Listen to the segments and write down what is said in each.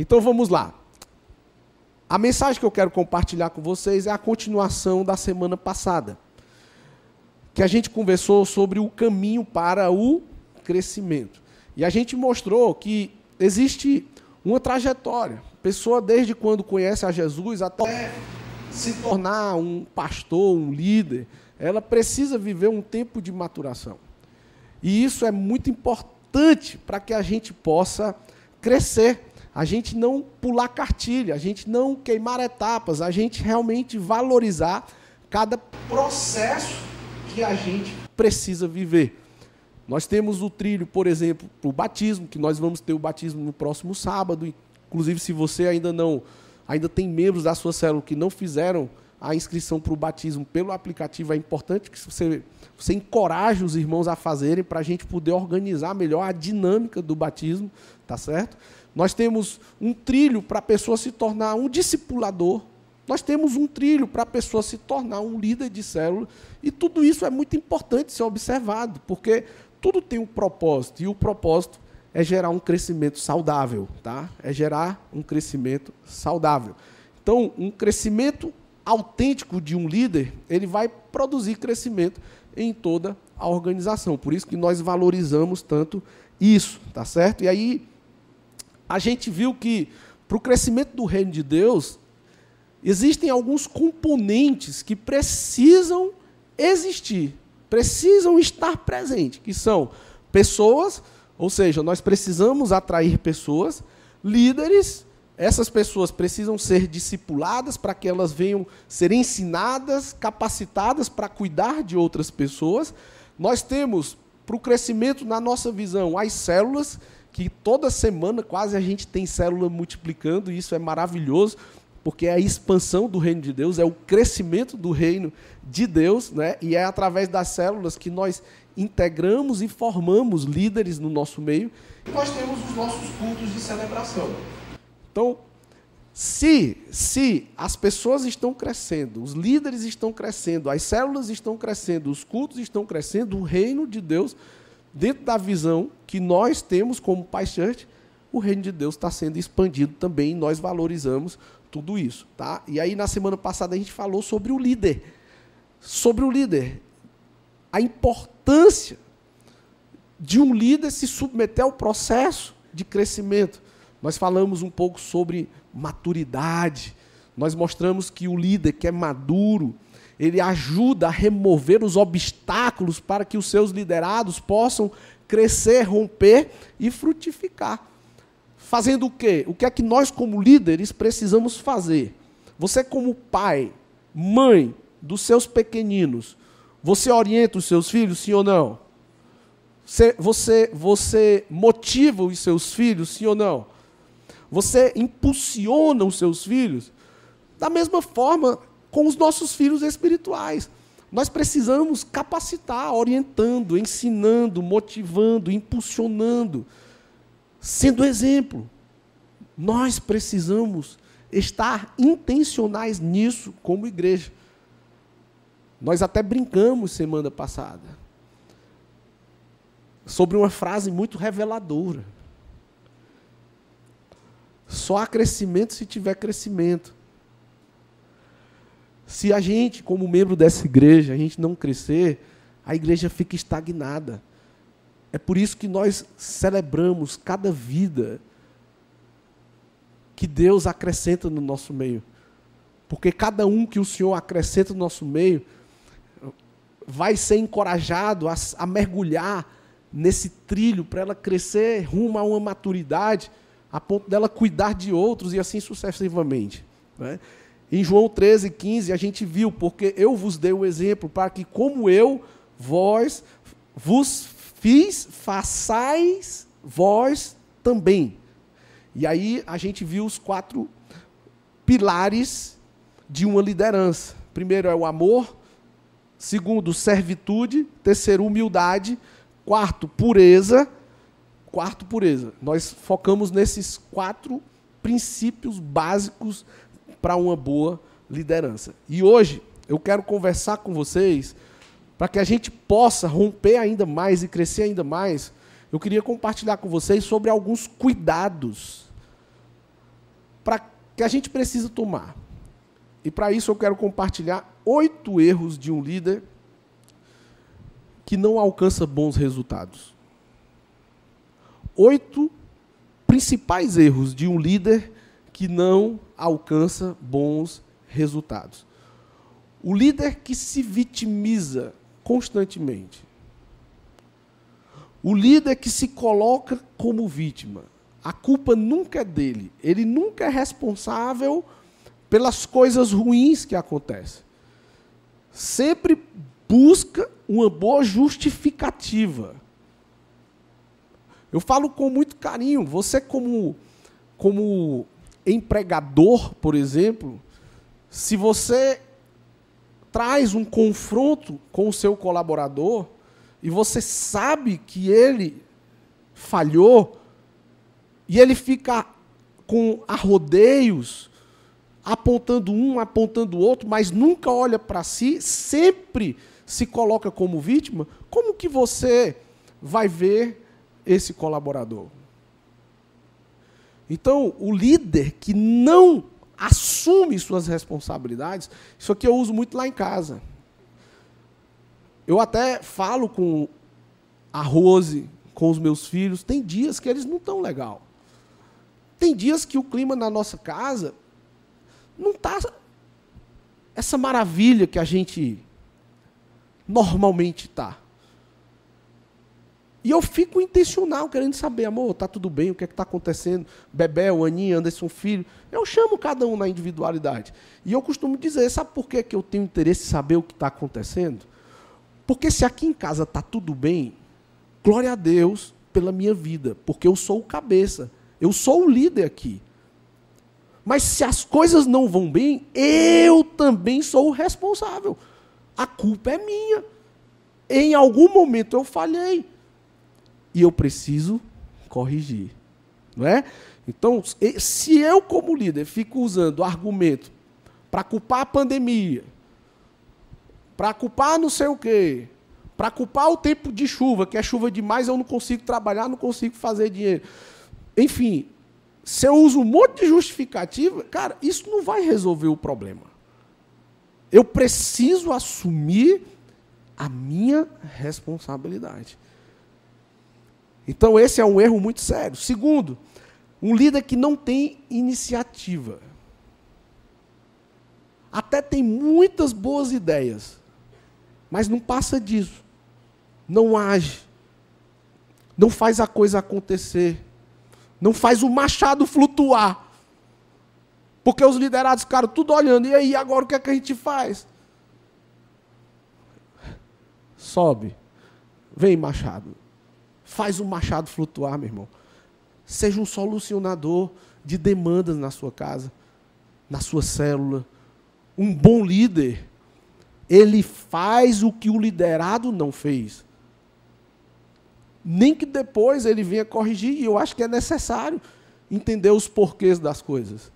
Então vamos lá. A mensagem que eu quero compartilhar com vocês é a continuação da semana passada, que a gente conversou sobre o caminho para o crescimento. E a gente mostrou que existe uma trajetória. A pessoa desde quando conhece a Jesus até se tornar um pastor, um líder, ela precisa viver um tempo de maturação. E isso é muito importante para que a gente possa crescer a gente não pular cartilha, a gente não queimar etapas, a gente realmente valorizar cada processo que a gente precisa viver. Nós temos o trilho, por exemplo, para o batismo, que nós vamos ter o batismo no próximo sábado. Inclusive, se você ainda não, ainda tem membros da sua célula que não fizeram a inscrição para o batismo pelo aplicativo, é importante que você, você encoraje os irmãos a fazerem para a gente poder organizar melhor a dinâmica do batismo, tá certo? Nós temos um trilho para a pessoa se tornar um discipulador. Nós temos um trilho para a pessoa se tornar um líder de célula. E tudo isso é muito importante ser observado, porque tudo tem um propósito. E o propósito é gerar um crescimento saudável, tá? É gerar um crescimento saudável. Então, um crescimento autêntico de um líder, ele vai produzir crescimento em toda a organização. Por isso que nós valorizamos tanto isso, tá certo? E aí a gente viu que para o crescimento do reino de Deus, existem alguns componentes que precisam existir, precisam estar presentes, que são pessoas, ou seja, nós precisamos atrair pessoas, líderes, essas pessoas precisam ser discipuladas para que elas venham ser ensinadas, capacitadas para cuidar de outras pessoas. Nós temos para o crescimento na nossa visão as células que toda semana quase a gente tem célula multiplicando, e isso é maravilhoso, porque é a expansão do reino de Deus, é o crescimento do reino de Deus, né? e é através das células que nós integramos e formamos líderes no nosso meio. E nós temos os nossos cultos de celebração. Então, se, se as pessoas estão crescendo, os líderes estão crescendo, as células estão crescendo, os cultos estão crescendo, o reino de Deus dentro da visão que nós temos como Pai o reino de Deus está sendo expandido também, nós valorizamos tudo isso, tá? E aí na semana passada a gente falou sobre o líder, sobre o líder, a importância de um líder se submeter ao processo de crescimento. Nós falamos um pouco sobre maturidade, nós mostramos que o líder que é maduro, ele ajuda a remover os obstáculos para que os seus liderados possam crescer, romper e frutificar. Fazendo o quê? O que é que nós, como líderes, precisamos fazer? Você, como pai, mãe dos seus pequeninos, você orienta os seus filhos, sim ou não? Você, você, você motiva os seus filhos, sim ou não? Você impulsiona os seus filhos? Da mesma forma, com os nossos filhos espirituais. Nós precisamos capacitar, orientando, ensinando, motivando, impulsionando, sendo exemplo. Nós precisamos estar intencionais nisso como igreja. Nós até brincamos semana passada sobre uma frase muito reveladora. Só há crescimento se tiver crescimento. Se a gente, como membro dessa igreja, a gente não crescer, a igreja fica estagnada. É por isso que nós celebramos cada vida que Deus acrescenta no nosso meio. Porque cada um que o Senhor acrescenta no nosso meio vai ser encorajado a, a mergulhar nesse trilho para ela crescer rumo a uma maturidade, a ponto dela cuidar de outros e assim sucessivamente. Né? Em João 13, 15, a gente viu, porque eu vos dei o exemplo, para que, como eu, vós vos fiz, façais vós também. E aí a gente viu os quatro pilares de uma liderança. Primeiro é o amor, segundo, servitude, terceiro, humildade, quarto, pureza, quarto, pureza. Nós focamos nesses quatro princípios básicos para uma boa liderança. E hoje eu quero conversar com vocês para que a gente possa romper ainda mais e crescer ainda mais. Eu queria compartilhar com vocês sobre alguns cuidados para que a gente precisa tomar. E para isso eu quero compartilhar oito erros de um líder que não alcança bons resultados. Oito principais erros de um líder que não alcança bons resultados. O líder que se vitimiza constantemente. O líder que se coloca como vítima. A culpa nunca é dele. Ele nunca é responsável pelas coisas ruins que acontecem. Sempre busca uma boa justificativa. Eu falo com muito carinho. Você como como empregador, por exemplo, se você traz um confronto com o seu colaborador e você sabe que ele falhou e ele fica com arrodeios, apontando um, apontando o outro, mas nunca olha para si, sempre se coloca como vítima, como que você vai ver esse colaborador? Então, o líder que não assume suas responsabilidades, isso aqui eu uso muito lá em casa. Eu até falo com a Rose, com os meus filhos, tem dias que eles não estão legal. Tem dias que o clima na nossa casa não está essa maravilha que a gente normalmente está. E eu fico intencional, querendo saber, amor, tá tudo bem, o que é que tá acontecendo? Bebel, Aninha, Anderson Filho. Eu chamo cada um na individualidade. E eu costumo dizer, sabe por que, que eu tenho interesse em saber o que está acontecendo? Porque se aqui em casa tá tudo bem, glória a Deus pela minha vida, porque eu sou o cabeça, eu sou o líder aqui. Mas se as coisas não vão bem, eu também sou o responsável. A culpa é minha. Em algum momento eu falhei e eu preciso corrigir. Não é? Então, se eu, como líder, fico usando argumento para culpar a pandemia, para culpar não sei o quê, para culpar o tempo de chuva, que é chuva demais, eu não consigo trabalhar, não consigo fazer dinheiro. Enfim, se eu uso um monte de justificativa, cara, isso não vai resolver o problema. Eu preciso assumir a minha responsabilidade. Então, esse é um erro muito sério. Segundo, um líder que não tem iniciativa. Até tem muitas boas ideias, mas não passa disso. Não age. Não faz a coisa acontecer. Não faz o machado flutuar. Porque os liderados ficaram tudo olhando. E aí, agora o que, é que a gente faz? Sobe. Vem, machado. Faz o machado flutuar, meu irmão. Seja um solucionador de demandas na sua casa, na sua célula. Um bom líder, ele faz o que o liderado não fez. Nem que depois ele venha corrigir, e eu acho que é necessário entender os porquês das coisas.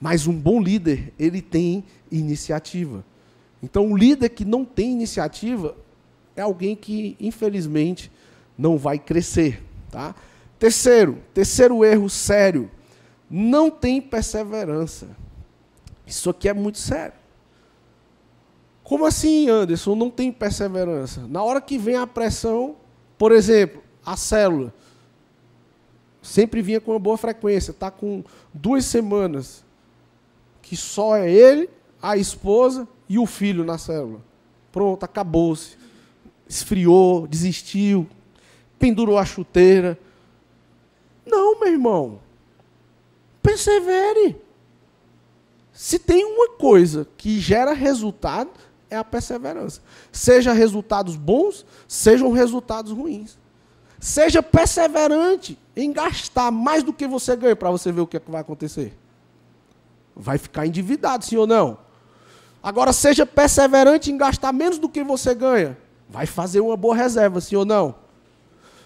Mas um bom líder, ele tem iniciativa. Então, o líder que não tem iniciativa é alguém que, infelizmente, não vai crescer. Tá? Terceiro, terceiro erro sério, não tem perseverança. Isso aqui é muito sério. Como assim, Anderson? Não tem perseverança. Na hora que vem a pressão, por exemplo, a célula sempre vinha com uma boa frequência, tá com duas semanas que só é ele, a esposa e o filho na célula. Pronto, acabou-se. Esfriou, desistiu, pendurou a chuteira. Não, meu irmão. Persevere. Se tem uma coisa que gera resultado, é a perseverança. Seja resultados bons, sejam resultados ruins. Seja perseverante em gastar mais do que você ganha para você ver o que, é que vai acontecer. Vai ficar endividado, sim ou não? Agora, seja perseverante em gastar menos do que você ganha. Vai fazer uma boa reserva, sim ou não?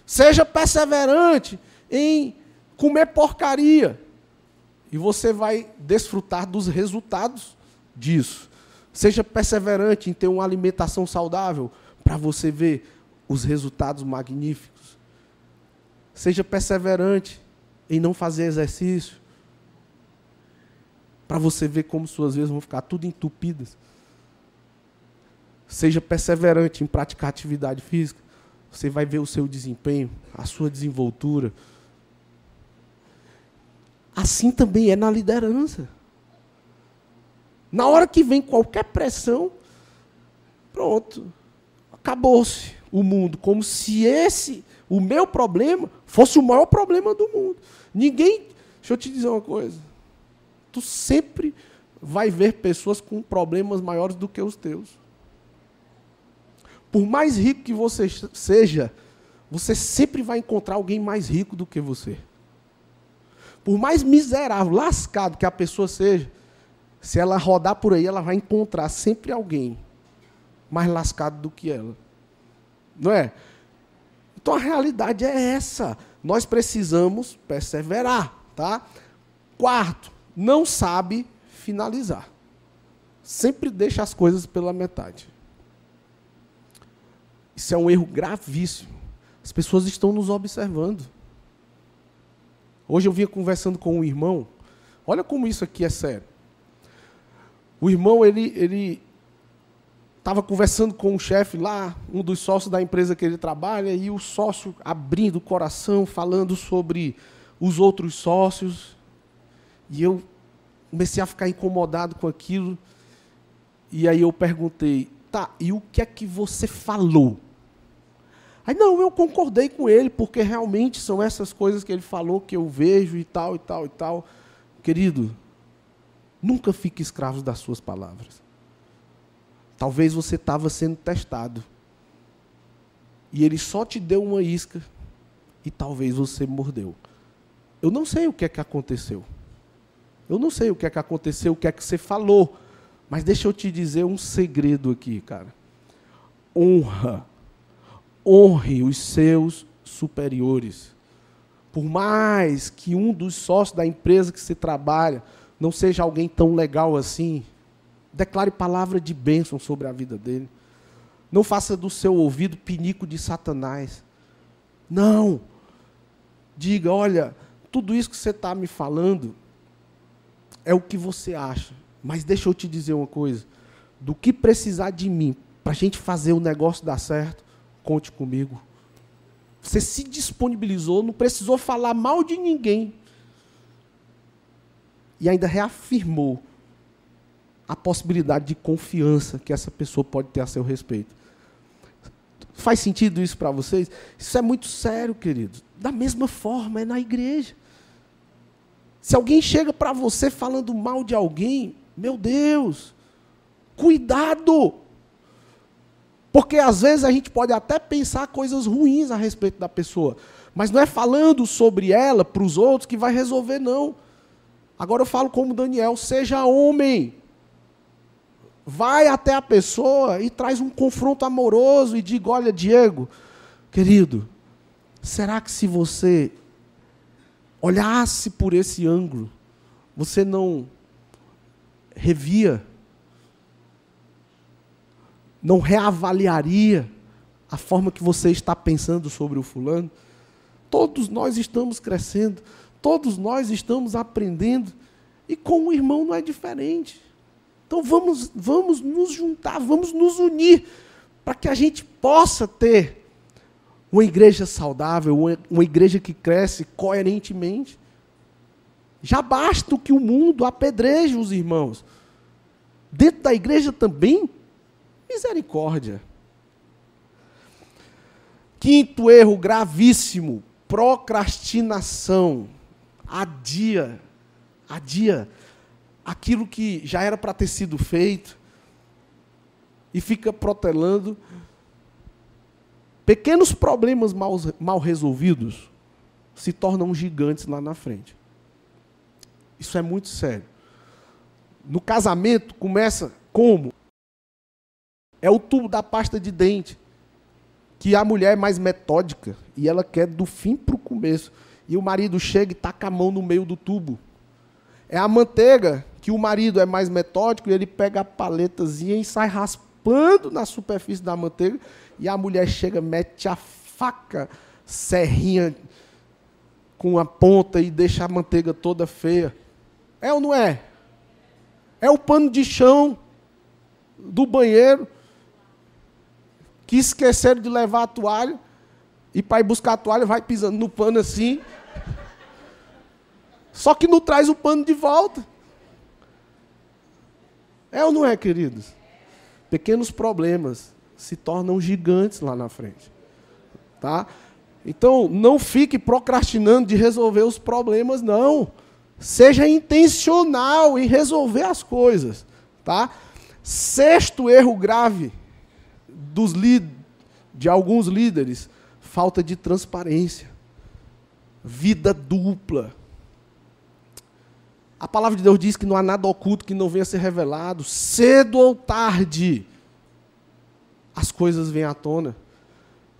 Seja perseverante em comer porcaria. E você vai desfrutar dos resultados disso. Seja perseverante em ter uma alimentação saudável para você ver os resultados magníficos. Seja perseverante em não fazer exercício para você ver como suas veias vão ficar tudo entupidas. Seja perseverante em praticar atividade física você vai ver o seu desempenho, a sua desenvoltura. Assim também é na liderança. Na hora que vem qualquer pressão, pronto, acabou-se o mundo, como se esse, o meu problema, fosse o maior problema do mundo. Ninguém, deixa eu te dizer uma coisa, tu sempre vai ver pessoas com problemas maiores do que os teus. Por mais rico que você seja, você sempre vai encontrar alguém mais rico do que você. Por mais miserável, lascado que a pessoa seja, se ela rodar por aí, ela vai encontrar sempre alguém mais lascado do que ela. Não é? Então a realidade é essa. Nós precisamos perseverar, tá? Quarto, não sabe finalizar. Sempre deixa as coisas pela metade. Isso é um erro gravíssimo. As pessoas estão nos observando. Hoje eu vinha conversando com um irmão. Olha como isso aqui é sério. O irmão, ele, ele estava conversando com um chefe lá, um dos sócios da empresa que ele trabalha, e o sócio abrindo o coração, falando sobre os outros sócios. E eu comecei a ficar incomodado com aquilo. E aí eu perguntei: tá, e o que é que você falou? Aí, não, eu concordei com ele, porque realmente são essas coisas que ele falou que eu vejo e tal, e tal, e tal. Querido, nunca fique escravo das suas palavras. Talvez você estava sendo testado. E ele só te deu uma isca e talvez você mordeu. Eu não sei o que é que aconteceu. Eu não sei o que é que aconteceu, o que é que você falou. Mas deixa eu te dizer um segredo aqui, cara. Honra. Honre os seus superiores. Por mais que um dos sócios da empresa que você trabalha não seja alguém tão legal assim, declare palavra de bênção sobre a vida dele. Não faça do seu ouvido pinico de Satanás. Não. Diga, olha, tudo isso que você está me falando é o que você acha. Mas deixa eu te dizer uma coisa. Do que precisar de mim para a gente fazer o negócio dar certo, conte comigo. Você se disponibilizou, não precisou falar mal de ninguém. E ainda reafirmou a possibilidade de confiança que essa pessoa pode ter a seu respeito. Faz sentido isso para vocês? Isso é muito sério, querido. Da mesma forma, é na igreja. Se alguém chega para você falando mal de alguém, meu Deus, cuidado! Porque às vezes a gente pode até pensar coisas ruins a respeito da pessoa, mas não é falando sobre ela para os outros que vai resolver, não. Agora eu falo como Daniel: seja homem. Vai até a pessoa e traz um confronto amoroso e diga: olha, Diego, querido, será que se você olhasse por esse ângulo, você não revia, não reavaliaria a forma que você está pensando sobre o fulano. Todos nós estamos crescendo, todos nós estamos aprendendo, e com o irmão não é diferente. Então vamos, vamos nos juntar, vamos nos unir, para que a gente possa ter uma igreja saudável, uma, uma igreja que cresce coerentemente. Já basta que o mundo apedreje os irmãos. Dentro da igreja também, misericórdia. Quinto erro gravíssimo: procrastinação. Adia. Adia. Aquilo que já era para ter sido feito e fica protelando. Pequenos problemas mal, mal resolvidos se tornam gigantes lá na frente. Isso é muito sério. No casamento começa como? É o tubo da pasta de dente. Que a mulher é mais metódica e ela quer do fim para o começo. E o marido chega e taca a mão no meio do tubo. É a manteiga que o marido é mais metódico e ele pega a paletazinha e sai raspando na superfície da manteiga. E a mulher chega, mete a faca, serrinha com a ponta e deixa a manteiga toda feia. É ou não é? É o pano de chão do banheiro que esqueceram de levar a toalha e para ir buscar a toalha vai pisando no pano assim. Só que não traz o pano de volta. É ou não é, queridos? Pequenos problemas se tornam gigantes lá na frente. Tá? Então, não fique procrastinando de resolver os problemas, não. Seja intencional em resolver as coisas, tá? Sexto erro grave dos de alguns líderes, falta de transparência. Vida dupla. A palavra de Deus diz que não há nada oculto que não venha a ser revelado, cedo ou tarde. As coisas vêm à tona.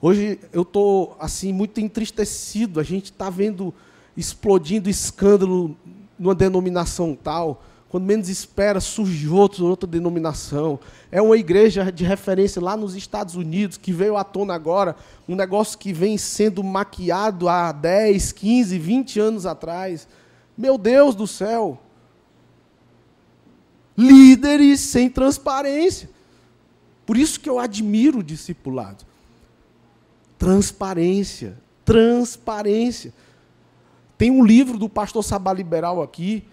Hoje eu estou assim muito entristecido. A gente está vendo explodindo escândalo numa denominação tal, quando menos espera, surge outro, outra denominação. É uma igreja de referência lá nos Estados Unidos, que veio à tona agora, um negócio que vem sendo maquiado há 10, 15, 20 anos atrás. Meu Deus do céu! Líderes sem transparência. Por isso que eu admiro o discipulado. Transparência, transparência. Tem um livro do pastor Sabá Liberal aqui.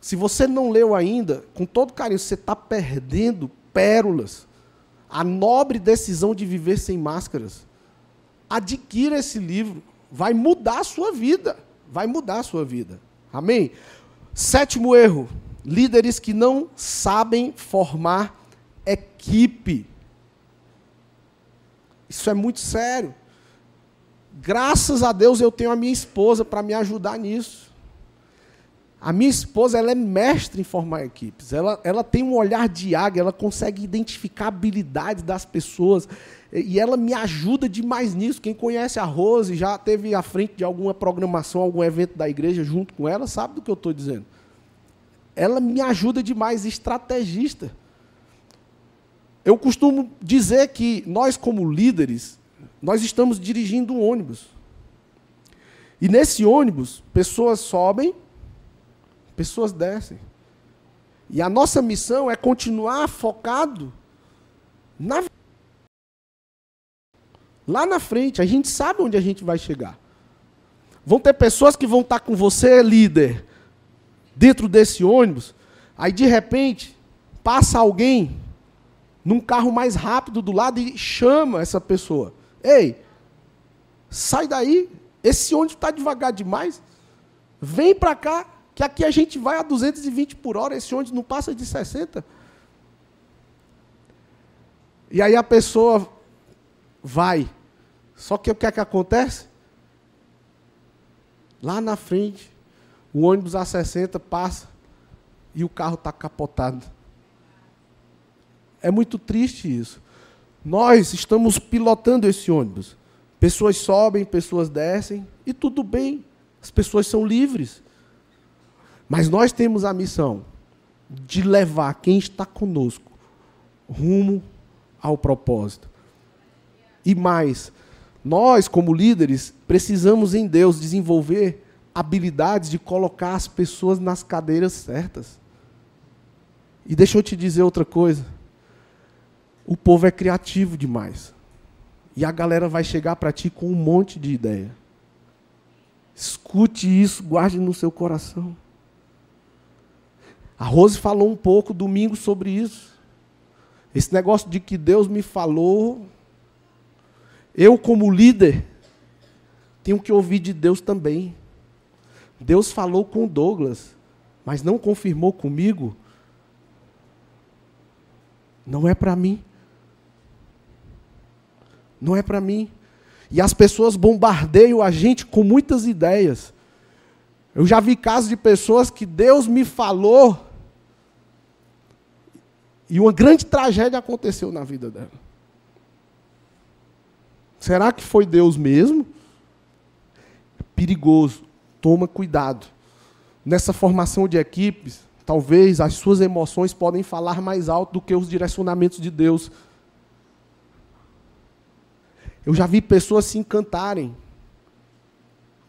Se você não leu ainda, com todo carinho, você está perdendo pérolas. A nobre decisão de viver sem máscaras. Adquira esse livro. Vai mudar a sua vida. Vai mudar a sua vida. Amém? Sétimo erro: líderes que não sabem formar equipe. Isso é muito sério. Graças a Deus eu tenho a minha esposa para me ajudar nisso. A minha esposa ela é mestre em formar equipes. Ela, ela tem um olhar de águia, ela consegue identificar habilidades das pessoas. E ela me ajuda demais nisso. Quem conhece a Rose já teve à frente de alguma programação, algum evento da igreja junto com ela, sabe do que eu estou dizendo. Ela me ajuda demais, estrategista. Eu costumo dizer que nós, como líderes, nós estamos dirigindo um ônibus. E nesse ônibus, pessoas sobem, pessoas descem. E a nossa missão é continuar focado na lá na frente, a gente sabe onde a gente vai chegar. Vão ter pessoas que vão estar com você, líder, dentro desse ônibus, aí de repente passa alguém num carro mais rápido do lado e chama essa pessoa. Ei, sai daí, esse ônibus está devagar demais, vem para cá, que aqui a gente vai a 220 por hora, esse ônibus não passa de 60. E aí a pessoa vai. Só que o que é que acontece? Lá na frente, o ônibus a 60 passa e o carro está capotado. É muito triste isso. Nós estamos pilotando esse ônibus. Pessoas sobem, pessoas descem, e tudo bem, as pessoas são livres. Mas nós temos a missão de levar quem está conosco rumo ao propósito. E mais, nós, como líderes, precisamos em Deus desenvolver habilidades de colocar as pessoas nas cadeiras certas. E deixa eu te dizer outra coisa. O povo é criativo demais. E a galera vai chegar para ti com um monte de ideia. Escute isso, guarde no seu coração. A Rose falou um pouco domingo sobre isso. Esse negócio de que Deus me falou, eu como líder tenho que ouvir de Deus também. Deus falou com Douglas, mas não confirmou comigo. Não é para mim não é para mim. E as pessoas bombardeiam a gente com muitas ideias. Eu já vi casos de pessoas que Deus me falou e uma grande tragédia aconteceu na vida dela. Será que foi Deus mesmo? Perigoso. Toma cuidado. Nessa formação de equipes, talvez as suas emoções podem falar mais alto do que os direcionamentos de Deus eu já vi pessoas se encantarem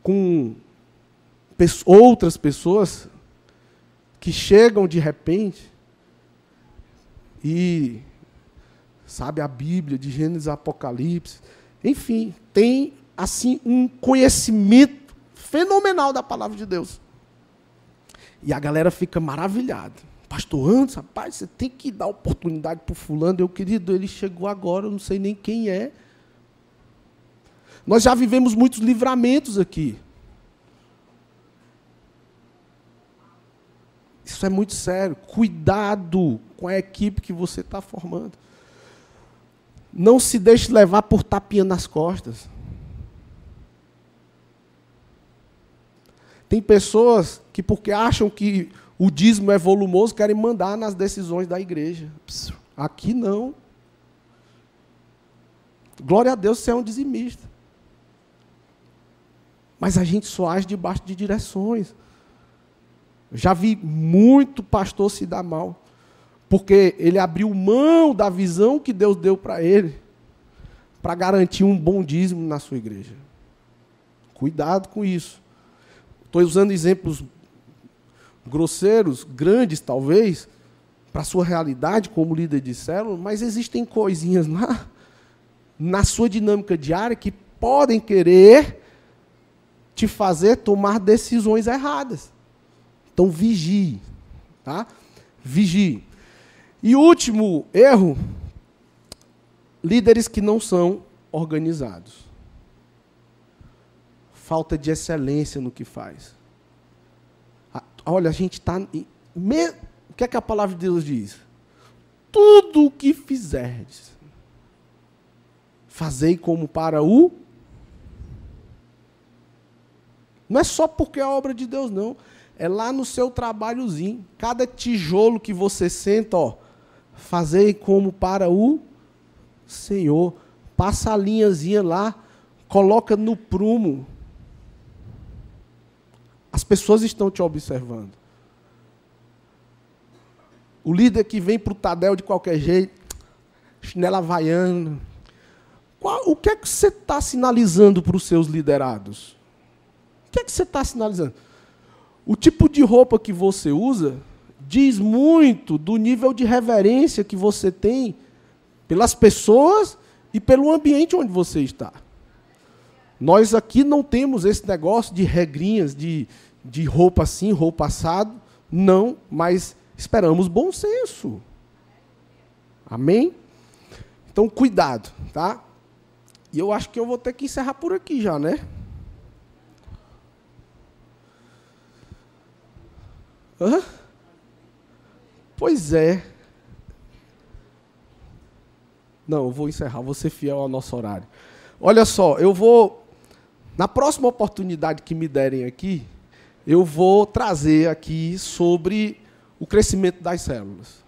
com outras pessoas que chegam de repente e sabe a Bíblia de Gênesis Apocalipse, enfim, tem assim um conhecimento fenomenal da palavra de Deus. E a galera fica maravilhada. Pastor antes, rapaz, você tem que dar oportunidade para o fulano. Eu, querido, ele chegou agora, eu não sei nem quem é. Nós já vivemos muitos livramentos aqui. Isso é muito sério. Cuidado com a equipe que você está formando. Não se deixe levar por tapinha nas costas. Tem pessoas que, porque acham que o dízimo é volumoso, querem mandar nas decisões da igreja. Aqui não. Glória a Deus, você é um dizimista. Mas a gente só age debaixo de direções. Já vi muito pastor se dar mal, porque ele abriu mão da visão que Deus deu para ele, para garantir um bom dízimo na sua igreja. Cuidado com isso. Estou usando exemplos grosseiros, grandes talvez, para a sua realidade como líder de célula, mas existem coisinhas lá, na sua dinâmica diária, que podem querer te fazer tomar decisões erradas. Então vigie, tá? Vigie. E último erro, líderes que não são organizados. Falta de excelência no que faz. Olha, a gente está. O que é que a palavra de Deus diz? Tudo o que fizerdes, fazei como para o não é só porque é obra de Deus, não. É lá no seu trabalhozinho. Cada tijolo que você senta, ó, fazei como para o Senhor. Passa a linhazinha lá, coloca no prumo. As pessoas estão te observando. O líder que vem para o Tadel de qualquer jeito, chinela havaiana. Qual, o que é que você está sinalizando para os seus liderados? O que é que você está sinalizando? O tipo de roupa que você usa diz muito do nível de reverência que você tem pelas pessoas e pelo ambiente onde você está. Nós aqui não temos esse negócio de regrinhas, de, de roupa assim, roupa assado. Não, mas esperamos bom senso. Amém? Então, cuidado, tá? E eu acho que eu vou ter que encerrar por aqui já, né? Hã? Pois é. Não, eu vou encerrar, vou ser fiel ao nosso horário. Olha só, eu vou. Na próxima oportunidade que me derem aqui, eu vou trazer aqui sobre o crescimento das células.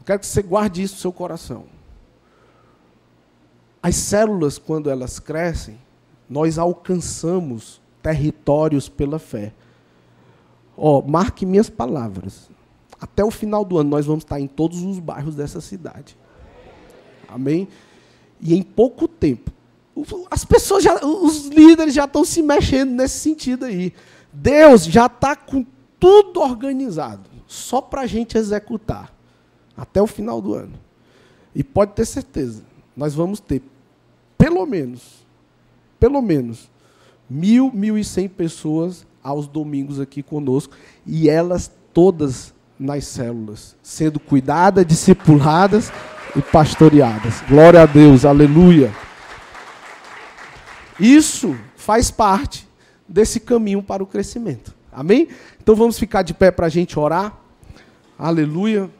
Eu quero que você guarde isso no seu coração. As células, quando elas crescem, nós alcançamos territórios pela fé. Ó, marque minhas palavras. Até o final do ano nós vamos estar em todos os bairros dessa cidade. Amém? E em pouco tempo. As pessoas já, os líderes já estão se mexendo nesse sentido aí. Deus já está com tudo organizado, só para a gente executar, até o final do ano. E pode ter certeza, nós vamos ter pelo menos, pelo menos, mil, mil e cem pessoas aos domingos aqui conosco, e elas todas nas células, sendo cuidadas, discipuladas e pastoreadas. Glória a Deus, aleluia. Isso faz parte desse caminho para o crescimento. Amém? Então vamos ficar de pé para a gente orar. Aleluia.